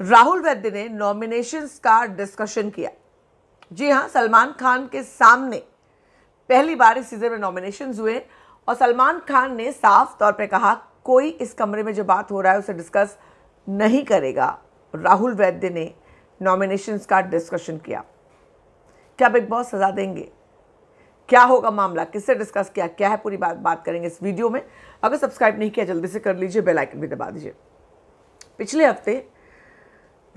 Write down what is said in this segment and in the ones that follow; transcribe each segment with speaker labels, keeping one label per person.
Speaker 1: राहुल वैद्य ने नॉमिनेशंस का डिस्कशन किया जी हाँ सलमान खान के सामने पहली बार इस सीज़न में नॉमिनेशन हुए और सलमान खान ने साफ तौर पे कहा कोई इस कमरे में जो बात हो रहा है उसे डिस्कस नहीं करेगा राहुल वैद्य ने नॉमिनेशंस का डिस्कशन किया क्या बिग बॉस सजा देंगे क्या होगा मामला किससे डिस्कस किया क्या है पूरी बात बात करेंगे इस वीडियो में अगर सब्सक्राइब नहीं किया जल्दी से कर लीजिए बेल आइकन भी दबा दीजिए पिछले हफ्ते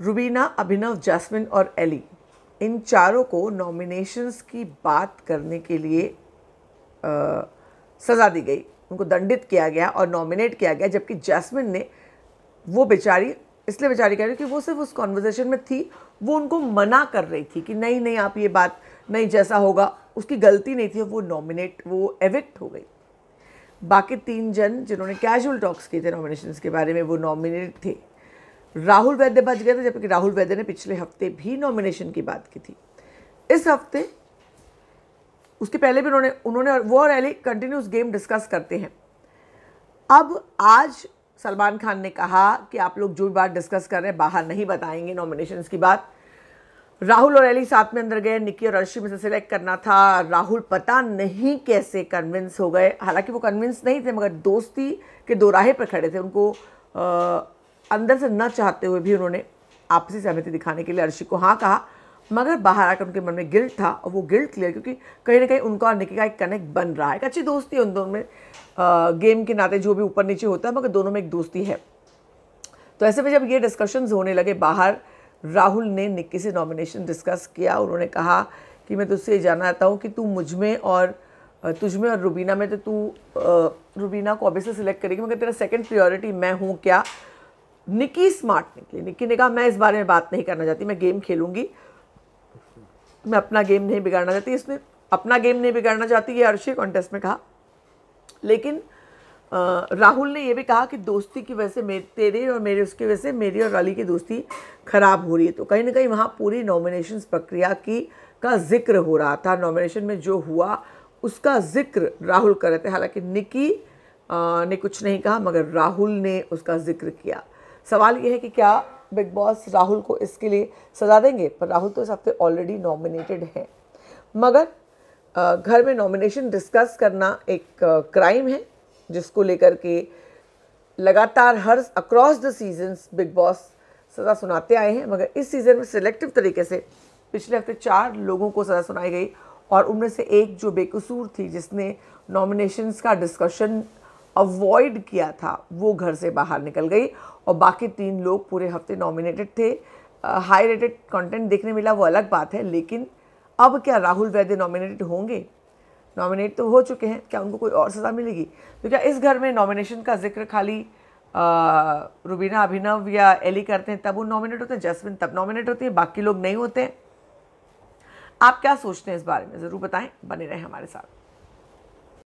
Speaker 1: रुबीना अभिनव जैस्मिन और एली इन चारों को नॉमिनेशंस की बात करने के लिए आ, सज़ा दी गई उनको दंडित किया गया और नॉमिनेट किया गया जबकि जैस्मिन ने वो बेचारी इसलिए बेचारी कह रही कि वो सिर्फ उस कॉन्वर्जेशन में थी वो उनको मना कर रही थी कि नहीं नहीं आप ये बात नहीं जैसा होगा उसकी गलती नहीं थी वो नॉमिनेट वो एविक्ट हो गई बाकी तीन जन जिन्होंने कैजुअल टॉक्स किए थे नॉमिनेशंस के बारे में वो नॉमिनेट थे राहुल वैद्य बच गए थे जबकि राहुल वैद्य ने पिछले हफ्ते भी नॉमिनेशन की बात की थी इस हफ्ते उसके पहले भी उन्होंने उन्होंने वो और एली कंटिन्यूस गेम डिस्कस करते हैं अब आज सलमान खान ने कहा कि आप लोग जो भी बात डिस्कस कर रहे हैं बाहर नहीं बताएंगे नॉमिनेशन की बात राहुल और एली साथ में अंदर गए निक्की और अर्शी में से सिलेक्ट करना था राहुल पता नहीं कैसे कन्विंस हो गए हालांकि वो कन्विंस नहीं थे मगर दोस्ती के दोराहे पर खड़े थे उनको अंदर से न चाहते हुए भी उन्होंने आपसी सहमति दिखाने के लिए अर्शी को हाँ कहा मगर बाहर आकर उनके मन में गिल्ट था और वो गिल्ट क्लियर क्योंकि कहीं ना कहीं उनका और निकी का एक कनेक्ट बन रहा है एक अच्छी दोस्ती है उन दोनों में आ, गेम के नाते जो भी ऊपर नीचे होता है मगर दोनों में एक दोस्ती है तो ऐसे में जब ये डिस्कशन होने लगे बाहर राहुल ने निक्की से नॉमिनेशन डिस्कस किया उन्होंने कहा कि मैं तुझसे ये जानना चाहता हूँ कि तू मुझ में और तुझ में और रुबीना में तो तू रुबीना को ऑब्वियसली सिलेक्ट करेगी मगर तेरा सेकंड प्रायोरिटी मैं हूँ क्या निकी स्मार्ट निकली निकी ने कहा मैं इस बारे में बात नहीं करना चाहती मैं गेम खेलूंगी मैं अपना गेम नहीं बिगाड़ना चाहती इसने अपना गेम नहीं बिगाड़ना चाहती ये अर्शी कॉन्टेस्ट में कहा लेकिन राहुल ने यह भी कहा कि दोस्ती की वजह से मेरे तेरे और मेरे उसकी वजह से मेरी और अली की दोस्ती ख़राब हो रही है तो कहीं ना कहीं वहाँ पूरी नॉमिनेशन प्रक्रिया की का जिक्र हो रहा था नॉमिनेशन में जो हुआ उसका जिक्र राहुल कर रहे थे हालांकि निकी आ, ने कुछ नहीं कहा मगर राहुल ने उसका जिक्र किया सवाल ये है कि क्या बिग बॉस राहुल को इसके लिए सजा देंगे पर राहुल तो इस हफ्ते ऑलरेडी नॉमिनेटेड हैं मगर घर में नॉमिनेशन डिस्कस करना एक क्राइम है जिसको लेकर के लगातार हर across the seasons Bigg Boss सज़ा सुनाते आए हैं मगर इस सीज़न में सिलेक्टिव तरीके से पिछले हफ्ते चार लोगों को सज़ा सुनाई गई और उनमें से एक जो बेकसूर थी जिसने नॉमिनेशंस का डिस्कशन अवॉइड किया था वो घर से बाहर निकल गई और बाकी तीन लोग पूरे हफ्ते नॉमिनेटेड थे हाई रेटेड कंटेंट देखने मिला वो अलग बात है लेकिन अब क्या राहुल वैद्य नॉमिनेटेड होंगे नॉमिनेट तो हो चुके हैं क्या उनको कोई और सज़ा मिलेगी तो क्या इस घर में नॉमिनेशन का जिक्र खाली रुबीना अभिनव या एली करते हैं तब वो नॉमिनेट होते हैं जसविन तब नॉमिनेट होती है बाकी लोग नहीं होते हैं आप क्या सोचते हैं इस बारे में ज़रूर बताएं बने रहें हमारे साथ